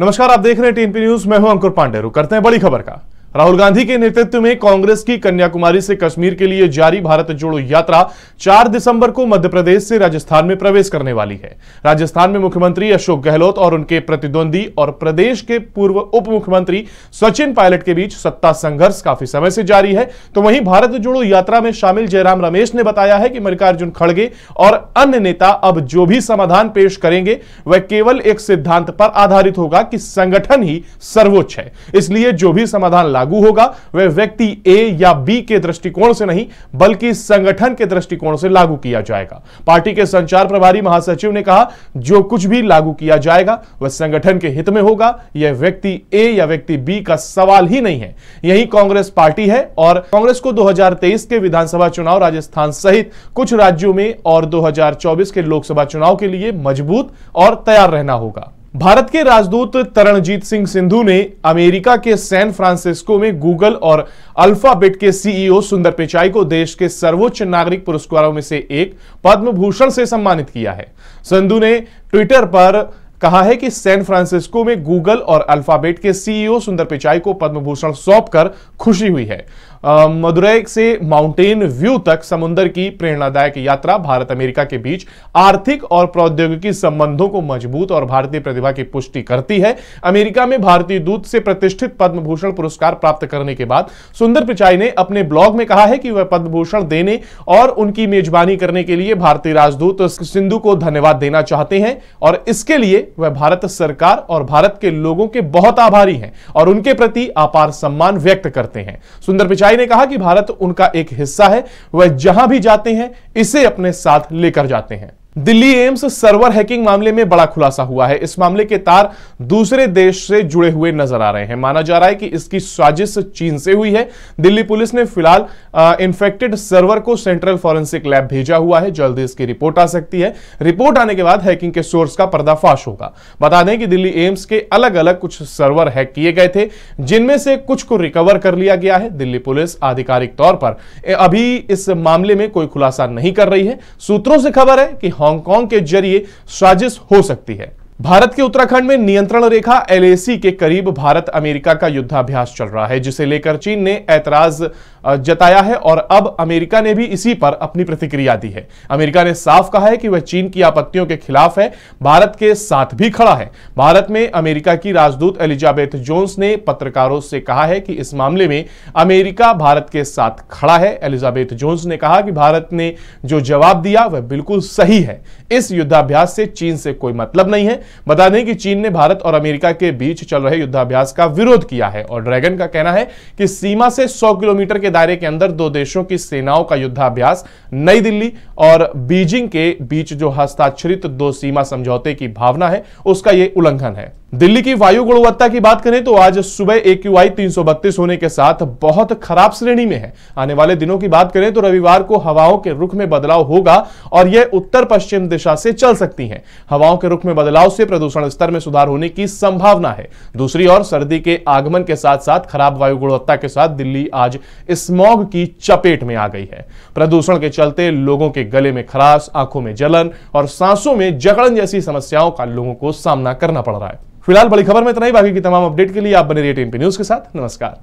नमस्कार आप देख रहे हैं टीएनपी न्यूज मैं हूं अंकुर पांडे करते हैं बड़ी खबर का राहुल गांधी के नेतृत्व में कांग्रेस की कन्याकुमारी से कश्मीर के लिए जारी भारत जोड़ो यात्रा 4 दिसंबर को मध्य प्रदेश से राजस्थान में प्रवेश करने वाली है राजस्थान में मुख्यमंत्री अशोक गहलोत और उनके प्रतिद्वंदी और प्रदेश के पूर्व उप मुख्यमंत्री सचिन पायलट के बीच सत्ता संघर्ष काफी समय से जारी है तो वहीं भारत जोड़ो यात्रा में शामिल जयराम रमेश ने बताया है कि मल्लिकार्जुन खड़गे और अन्य नेता अब जो भी समाधान पेश करेंगे वह केवल एक सिद्धांत पर आधारित होगा कि संगठन ही सर्वोच्च है इसलिए जो भी समाधान लागू लागू होगा वह व्यक्ति ए या बी के दृष्टिकोण से नहीं बल्कि संगठन के दृष्टिकोण से लागू किया जाएगा पार्टी के संचार प्रभारी महासचिव ने कहा जो कुछ भी लागू किया जाएगा वह संगठन के हित में होगा यह व्यक्ति ए या व्यक्ति बी का सवाल ही नहीं है यही कांग्रेस पार्टी है और कांग्रेस को 2023 के विधानसभा चुनाव राजस्थान सहित कुछ राज्यों में और 2024 के लोकसभा चुनाव के लिए मजबूत और तैयार रहना होगा भारत के राजदूत तरणजीत सिंह सिंधु ने अमेरिका के सैन फ्रांसिस्को में गूगल और अल्फाबेट के सीईओ सुंदर पिचाई को देश के सर्वोच्च नागरिक पुरस्कारों में से एक पद्म भूषण से सम्मानित किया है सिंधु ने ट्विटर पर कहा है कि सैन फ्रांसिस्को में गूगल और अल्फाबेट के सीईओ सुंदर पिचाई को पद्म भूषण सौंप कर खुशी हुई है मदुरई से माउंटेन व्यू तक समुद्र की प्रेरणादायक यात्रा भारत अमेरिका के बीच आर्थिक और प्रौद्योगिकी संबंधों को मजबूत और भारतीय प्रतिभा की पुष्टि करती है अमेरिका में भारतीय दूत से प्रतिष्ठित पद्म भूषण पुरस्कार प्राप्त करने के बाद सुंदर पिचाई ने अपने ब्लॉग में कहा है कि वह पद्म भूषण देने और उनकी मेजबानी करने के लिए भारतीय राजदूत सिंधु को धन्यवाद देना चाहते हैं और इसके लिए वह भारत सरकार और भारत के लोगों के बहुत आभारी हैं और उनके प्रति अपार सम्मान व्यक्त करते हैं सुंदर पिचाई ने कहा कि भारत उनका एक हिस्सा है वह जहां भी जाते हैं इसे अपने साथ लेकर जाते हैं दिल्ली एम्स सर्वर हैकिंग मामले में बड़ा खुलासा हुआ है इस मामले के तार दूसरे देश से जुड़े हुए नजर आ रहे हैं माना जा रहा है कि इसकी साजिश चीन से हुई है दिल्ली पुलिस ने फिलहाल इन्फेक्टेड सर्वर को सेंट्रल फॉरेंसिक लैब भेजा हुआ है जल्दी इसकी रिपोर्ट आ सकती है रिपोर्ट आने के बाद हैकिंग के सोर्स का पर्दाफाश होगा बता दें कि दिल्ली एम्स के अलग अलग कुछ सर्वर हैक किए गए थे जिनमें से कुछ को रिकवर कर लिया गया है दिल्ली पुलिस आधिकारिक तौर पर अभी इस मामले में कोई खुलासा नहीं कर रही है सूत्रों से खबर है कि हांगकांग के जरिए साजिश हो सकती है भारत के उत्तराखंड में नियंत्रण रेखा एलएसी के करीब भारत अमेरिका का युद्धाभ्यास चल रहा है जिसे लेकर चीन ने ऐतराज जताया है और अब अमेरिका ने भी इसी पर अपनी प्रतिक्रिया दी है अमेरिका ने साफ कहा है कि वह चीन की आपत्तियों के खिलाफ है भारत के साथ भी खड़ा है भारत में अमेरिका की राजदूत एलिजाबेथ जोन्स ने पत्रकारों से कहा है कि इस मामले में अमेरिका भारत के साथ खड़ा है एलिजाबेथ जोन्स ने कहा कि भारत ने जो जवाब दिया वह बिल्कुल सही है इस युद्धाभ्यास से चीन से कोई मतलब नहीं है बता दें कि चीन ने भारत और अमेरिका के बीच चल रहे युद्धाभ्यास का विरोध किया है और ड्रैगन का कहना है कि सीमा से 100 किलोमीटर के दायरे के अंदर दो देशों की सेनाओं का युद्धाभ्यास नई दिल्ली और बीजिंग के बीच जो हस्ताक्षरित दो सीमा समझौते की भावना है उसका यह उल्लंघन है दिल्ली की वायु गुणवत्ता की बात करें तो आज सुबह ए क्यू आई तीन होने के साथ बहुत खराब श्रेणी में है आने वाले दिनों की बात करें तो रविवार को हवाओं के रुख में बदलाव होगा और यह उत्तर पश्चिम दिशा से चल सकती हैं हवाओं के रुख में बदलाव से प्रदूषण स्तर में सुधार होने की संभावना है दूसरी ओर सर्दी के आगमन के साथ साथ खराब वायु गुणवत्ता के साथ दिल्ली आज स्मॉग की चपेट में आ गई है प्रदूषण के चलते लोगों के गले में खराश आंखों में जलन और सांसों में जकड़न जैसी समस्याओं का लोगों को सामना करना पड़ रहा है फिलहाल बड़ी खबर में इतना ही बाकी की तमाम अपडेट के लिए आप बने रहिए टीएनपी न्यूज के साथ नमस्कार